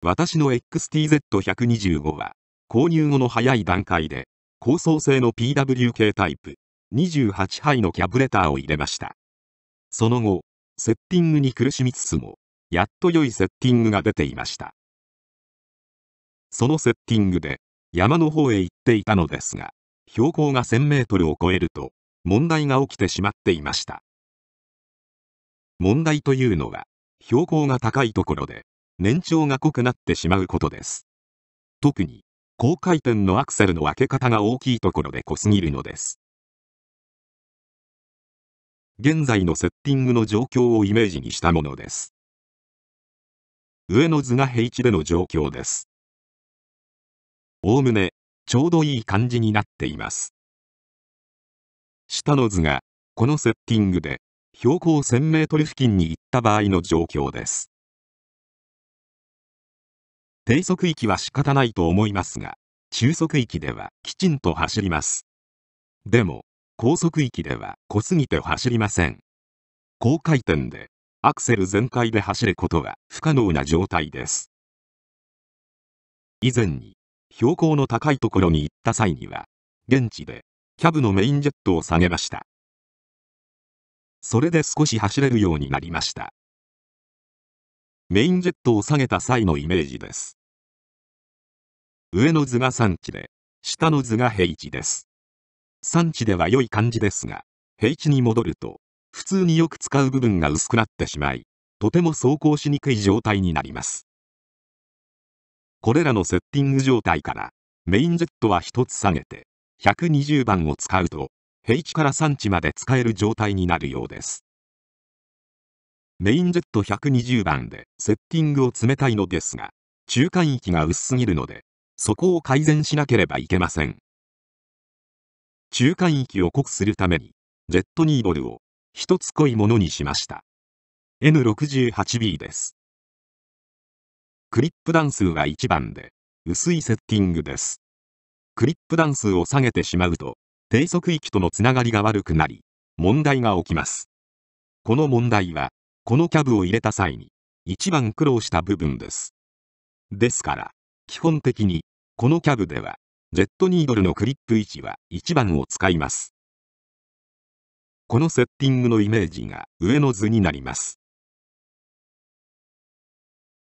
私の XTZ125 は、購入後の早い段階で、高層性の PWK タイプ、28杯のキャブレターを入れました。その後、セッティングに苦しみつつも、やっと良いセッティングが出ていました。そのセッティングで、山の方へ行っていたのですが、標高が1000 m を超えると、問題が起きてしまっていました。問題というのは、標高が高いところで、年長が濃くなってしまうことです。特に、高回転のアクセルの開け方が大きいところで濃すぎるのです。現在のセッティングの状況をイメージにしたものです。上の図が平地での状況です。おおむね、ちょうどいい感じになっています。下の図が、このセッティングで、標高1000メートル付近に行った場合の状況です。低速域は仕方ないと思いますが、中速域ではきちんと走ります。でも、高速域では濃すぎて走りません。高回転で、アクセル全開で走ることは不可能な状態です。以前に、標高の高いところに行った際には、現地で、キャブのメインジェットを下げました。それで少し走れるようになりました。メインジェットを下げた際のイメージです。上の図が産地で、下の図が平地です。産地では良い感じですが、平地に戻ると、普通によく使う部分が薄くなってしまい、とても走行しにくい状態になります。これらのセッティング状態から、メインジェットは1つ下げて、120番を使うと、平地から産地まで使える状態になるようです。メインジェット120番でセッティングを詰めたいのですが、中間域が薄すぎるので、そこを改善しなければいけません。中間域を濃くするために、ジェットニードルを一つ濃いものにしました。N68B です。クリップ段数は1番で、薄いセッティングです。クリップ段数を下げてしまうと、低速域とのつながりが悪くなり、問題が起きます。この問題は、このキャブを入れた際に、一番苦労した部分です。ですから、基本的に、このキャブでは、ジェットニードルのクリップ位置は1番を使います。このセッティングのイメージが上の図になります。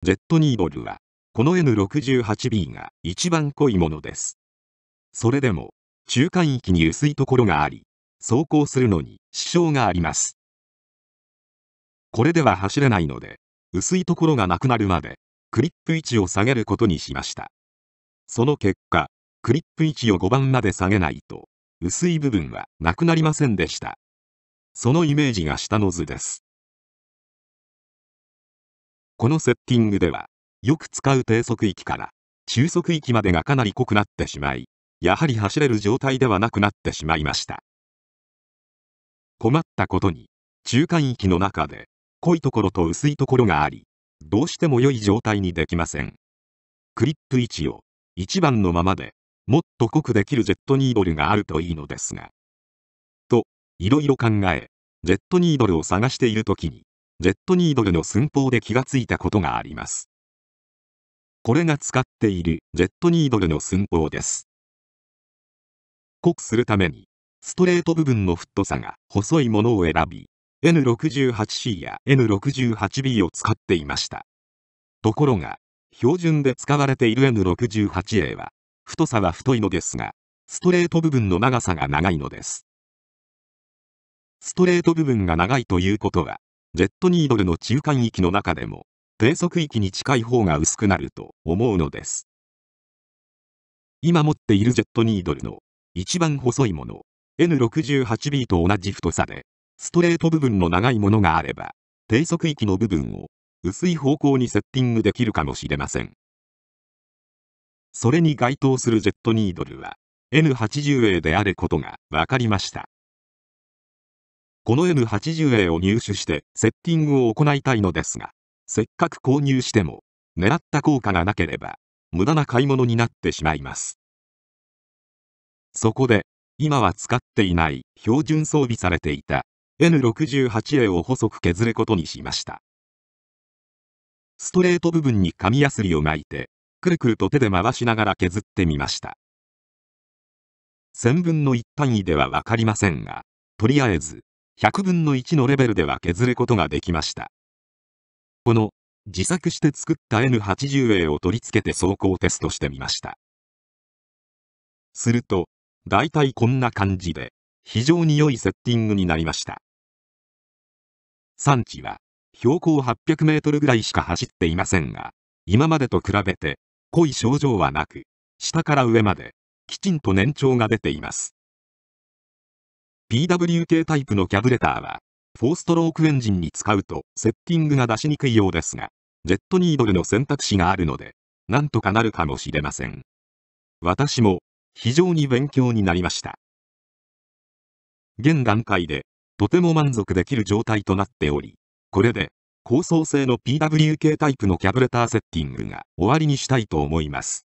ジェットニードルは、この N68B が一番濃いものです。それでも、中間域に薄いところがあり、走行するのに支障があります。これでは走れないので、薄いところがなくなるまでクリップ位置を下げることにしました。その結果、クリップ位置を5番まで下げないと、薄い部分はなくなりませんでした。そのイメージが下の図です。このセッティングでは、よく使う低速域から中速域までがかなり濃くなってしまい、やはり走れる状態ではなくなってしまいました。困ったことに、中間域の中で、濃いところと薄いところがあり、どうしても良い状態にできません。クリップ位置を1番のままでもっと濃くできるジェットニードルがあるといいのですが。と、いろいろ考え、ジェットニードルを探しているときに、ジェットニードルの寸法で気がついたことがあります。これが使っているジェットニードルの寸法です。濃くするために、ストレート部分の太さが細いものを選び、N68C や N68B を使っていましたところが標準で使われている N68A は太さは太いのですがストレート部分の長さが長いのですストレート部分が長いということはジェットニードルの中間域の中でも低速域に近い方が薄くなると思うのです今持っているジェットニードルの一番細いもの N68B と同じ太さでストレート部分の長いものがあれば、低速域の部分を薄い方向にセッティングできるかもしれません。それに該当するジェットニードルは N80A であることが分かりました。この N80A を入手してセッティングを行いたいのですが、せっかく購入しても狙った効果がなければ無駄な買い物になってしまいます。そこで今は使っていない標準装備されていた N68A を細く削ることにしました。ストレート部分に紙やすりを巻いて、くるくると手で回しながら削ってみました。1000分の1単位ではわかりませんが、とりあえず、100分の1のレベルでは削ることができました。この、自作して作った N80A を取り付けて走行テストしてみました。すると、大体こんな感じで、非常に良いセッティングになりました。産地は標高800メートルぐらいしか走っていませんが、今までと比べて濃い症状はなく、下から上まできちんと年長が出ています。PWK タイプのキャブレターは、4ストロークエンジンに使うとセッティングが出しにくいようですが、ジェットニードルの選択肢があるので、なんとかなるかもしれません。私も非常に勉強になりました。現段階でとても満足できる状態となっており、これで、高層性の PWK タイプのキャブレターセッティングが終わりにしたいと思います。